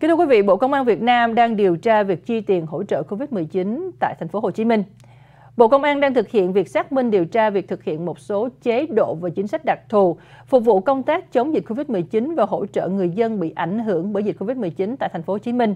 Kính thưa quý vị, Bộ Công an Việt Nam đang điều tra việc chi tiền hỗ trợ COVID-19 tại thành phố Hồ Chí Minh. Bộ Công an đang thực hiện việc xác minh điều tra việc thực hiện một số chế độ và chính sách đặc thù phục vụ công tác chống dịch COVID-19 và hỗ trợ người dân bị ảnh hưởng bởi dịch COVID-19 tại thành phố Hồ Chí Minh.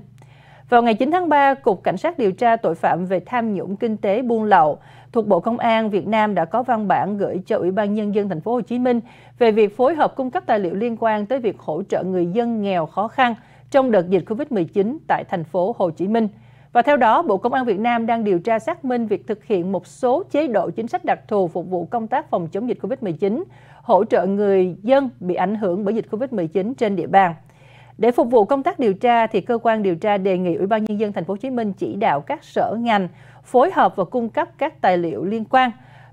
Vào ngày 9 tháng 3, Cục Cảnh sát điều tra tội phạm về tham nhũng kinh tế buôn lậu thuộc Bộ Công an Việt Nam đã có văn bản gửi cho Ủy ban nhân dân thành phố Hồ Chí Minh về việc phối hợp cung cấp tài liệu liên quan tới việc hỗ trợ người dân nghèo khó khăn – trong đợt dịch COVID-19 tại thành phố Hồ Chí Minh. Và theo đó, Bộ Công an Việt Nam đang điều tra xác minh việc thực hiện một số chế độ chính sách đặc thù phục vụ công tác phòng chống dịch COVID-19, hỗ trợ người dân bị ảnh hưởng bởi dịch COVID-19 trên địa bàn. Để phục vụ công tác điều tra thì cơ quan điều tra đề nghị Ủy ban nhân dân thành phố Hồ Chí Minh chỉ đạo các sở ngành phối hợp và cung cấp các tài liệu liên quan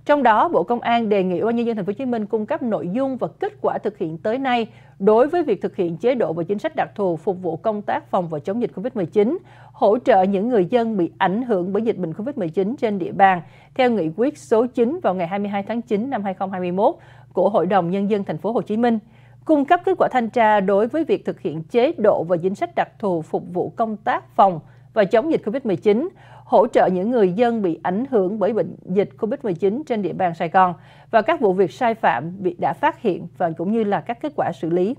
trong đó, Bộ Công an đề nghị Ủy ban nhân dân tp hcm cung cấp nội dung và kết quả thực hiện tới nay đối với việc thực hiện chế độ và chính sách đặc thù phục vụ công tác phòng và chống dịch COVID-19, hỗ trợ những người dân bị ảnh hưởng bởi dịch bệnh COVID-19 trên địa bàn theo nghị quyết số 9 vào ngày 22 tháng 9 năm 2021 của Hội đồng nhân dân thành phố Hồ Chí Minh cung cấp kết quả thanh tra đối với việc thực hiện chế độ và chính sách đặc thù phục vụ công tác phòng và chống dịch COVID-19, hỗ trợ những người dân bị ảnh hưởng bởi bệnh dịch COVID-19 trên địa bàn Sài Gòn và các vụ việc sai phạm bị đã phát hiện và cũng như là các kết quả xử lý.